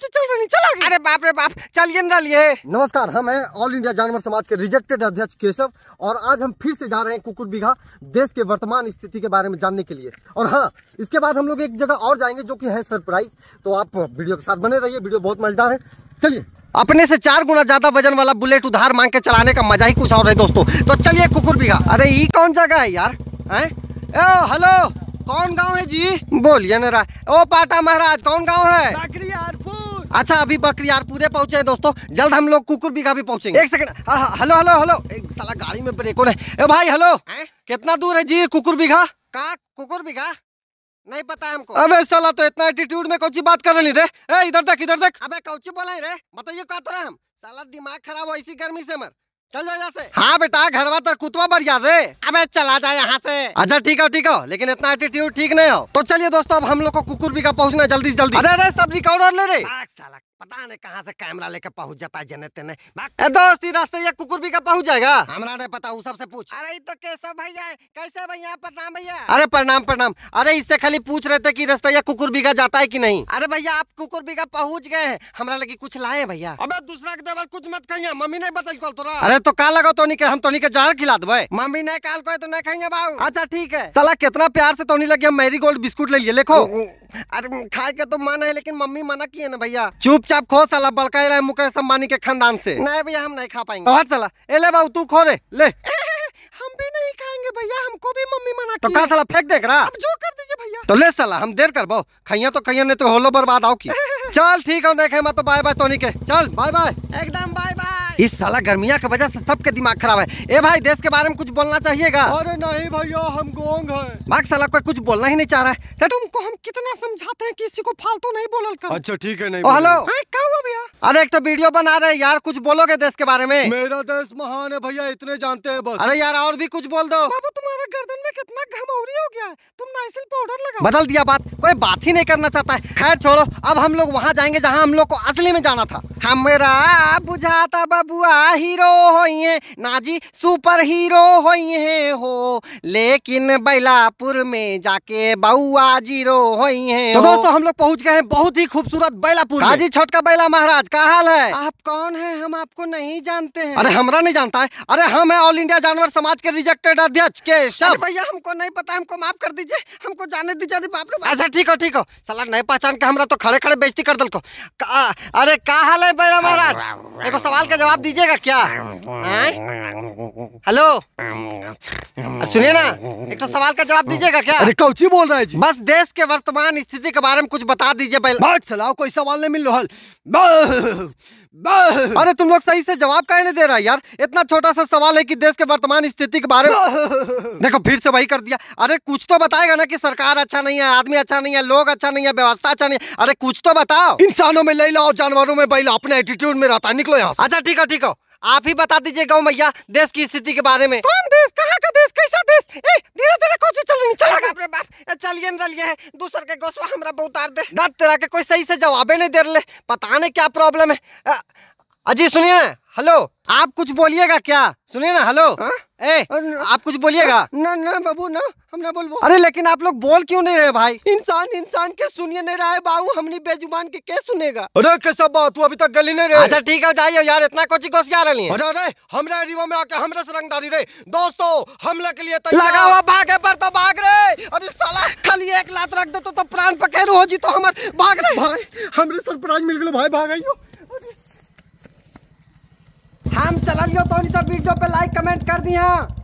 चल चला अरे बाप रे बाप चलिए लिए नमस्कार हम हैं ऑल इंडिया जानवर समाज के रिजेक्टेड अध्यक्ष केशव और आज हम फिर से जा रहे हैं कुकुर बीघा देश के वर्तमान स्थिति के बारे में जानने के लिए और हाँ इसके बाद हम लोग एक जगह और जाएंगे जो कि है सरप्राइज तो आप वीडियो के साथ बने रहिए वीडियो बहुत मजेदार है चलिए अपने से चार गुना ज्यादा वजन वाला बुलेट उधार मांग के चलाने का मजा ही कुछ और है दोस्तों तो चलिए कुकुर बीघा अरे ये कौन जगह है यार हेलो कौन गांव है जी बोलिए ना ओ पाटा महाराज कौन गांव है अच्छा अभी बकरियारपुरे पहुंचे हैं दोस्तों जल्द हम लोग कुकुर बीघा भी पहुंचेंगे एक सेकंड हेलो हेलो हेलो एक साला गाड़ी में ब्रेको नहीं ए भाई हेलो कितना दूर है जी कुकुर बीघा का कुकुर बीघा नहीं पता हमको अबे साला तो इतना एटीट्यूड में कौची बात कर रही रे ए इधर तक इधर तक अबे कौची बोला रे बताइए का तो हम साला दिमाग खराब हो इसी गर्मी से मर चल जा से हाँ बेटा घर तर कुतवा बढ़िया रे अबे चला जाए यहाँ से अच्छा ठीक है ठीक हो लेकिन इतना एटीट्यूड ठीक नहीं हो तो चलिए दोस्तों अब हम लोग को कुकुर भी का पहुँचना जल्दी जल्दी अरे अरे सब्जी का ऑर्डर ले रहे पता नहीं कहाँ से कैमरा लेके पहुंच जाता है जने तेने ए दोस्त ये रास्ते ये कुकुर भी का पहुंच जाएगा हमरा नहीं पता वो सबसे पूछ अरे तो कैसा भैया कैसे भैया प्रणाम भैया अरे प्रणाम प्रणाम अरे इससे खाली पूछ रहे थे कि रास्ते ये कुकुर बीघा जाता है कि नहीं अरे भैया आप कुकुर बीघा पहुंच गए हैं हमारा लगे कुछ लाए भैया अब दूसरा के देवल कुछ मत कहिए मम्मी नहीं बताई कल तोरा अरे तो का लगा तो नहीं हम तो के जहर खिला दे मम्मी नहीं काल को तो नहीं खाएंगे बाबू अच्छा ठीक है सला कितना प्यार से तो नहीं लगे हम मेरी गोल्ड बिस्कुट ले लिए लेखो अरे खाए के तो मन है लेकिन मम्मी मना किए ना भैया चुपचाप खो साला बड़का रहा मुकेश अम्बानी के खानदान से नहीं भैया हम नहीं खा पाएंगे बहुत साला ए ले बाबू तू खो रे ले हम भी नहीं खाएंगे भैया हमको भी मम्मी मना तो कहा साला फेंक देख रहा अब जो कर दीजिए भैया तो ले साला हम देर कर बो खाइया तो खाइया नहीं तो होलो बर्बाद आओ की चल ठीक है देखे मैं तो बाय बाय तोनी के चल बाय बाय एकदम बाय बाय इस साला गर्मिया की वजह से सबके दिमाग खराब है ए भाई देश के बारे में कुछ बोलना चाहिएगा अरे नहीं भैया हम गोंग है साला कोई कुछ बोलना ही नहीं चाह रहा है तो तुमको हम कितना समझाते हैं किसी को फालतू नहीं बोल अच्छा ठीक है नहीं हेलो क्या हुआ भैया अरे एक तो वीडियो बना रहे यार कुछ बोलोगे देश के बारे में मेरा देश महान है भैया इतने जानते हैं बस अरे यार और भी कुछ बोल दो तुम्हारा गर्दन में कितना घम हो रही हो गया तुम नाइसिल पाउडर लगा बदल दिया बात कोई बात ही नहीं करना चाहता है खैर छोड़ो अब हम लोग वहाँ जाएंगे जहाँ हम लोग को असली में जाना था हमारा बुझाता बबुआ हीरो हो होइए नाजी सुपर हीरो होइए हो लेकिन बैलापुर में जाके बउआ जीरो होइए तो दोस्तों हम लोग पहुँच गए हैं बहुत ही खूबसूरत बैलापुर हाजी छोटका बैला महाराज का हाल है आप कौन है हम आपको नहीं जानते हैं अरे हमारा नहीं जानता है अरे हम है ऑल इंडिया जानवर समाज के रिजेक्टेड अध्यक्ष के भैया हमको नहीं पता हमको माफ कर दीजिए हमको जाने दीजिए बाप रे अच्छा ठीक हो ठीक हो साला नहीं पहचान के हमरा तो खड़े खड़े बेइज्जती कर दल को अरे का हाल है भाई महाराज एक सवाल का जवाब दीजिएगा क्या हेलो सुनिए ना एक तो सवाल का जवाब दीजिएगा क्या अरे कौची बोल रहा है जी बस देश के वर्तमान स्थिति के बारे में कुछ बता दीजिए पहले सलाह कोई सवाल नहीं मिल रहा अरे तुम लोग सही से जवाब का नहीं दे रहा यार इतना छोटा सा सवाल है कि देश के वर्तमान स्थिति के बारे में देखो फिर से वही कर दिया अरे कुछ तो बताएगा ना कि सरकार अच्छा नहीं है आदमी अच्छा नहीं है लोग अच्छा नहीं है व्यवस्था अच्छा नहीं है अरे कुछ तो बताओ इंसानों में लैला और जानवरों में बैला अपने एटीट्यूड में रहता है निकलो यहाँ अच्छा ठीक है ठीक है आप ही बता दीजिए गौ मैया देश की स्थिति के बारे में कौन देश कहाँ का देश कैसा देश धीरे धीरे चलियन रलिए दूसर के गोसवा हमरा उतार दे ना तेरा के कोई सही से जवाबे नहीं दे रहे पता नहीं क्या प्रॉब्लम है अजी सुनिए ना हेलो आप कुछ बोलिएगा क्या सुनिए ना हेलो हाँ? ए, आप कुछ बोलिएगा ना ना बाबू ना हम ना बोल अरे लेकिन आप लोग बोल क्यों नहीं रहे भाई इंसान इंसान के सुनिए नहीं रहा है बाबू हमने बेजुबान के क्या सुनेगा अरे कैसा बात तू अभी तक गली नहीं रहे अच्छा ठीक है जाइए यार इतना कोची कोस क्या रही है अरे अरे हमरा में आके हमरा से रंग डाली रे दोस्तों हमला के लिए लगा हुआ भागे पर तो भाग रहे अरे साला खाली एक लात रख दे तो, तो प्राण पखेरु हो जी तो हमारे भाग रहे भाई हमरे सरप्राइज मिल गए भाई भाग आई हम चल लियो तो सब वीडियो पे लाइक कमेंट कर दिया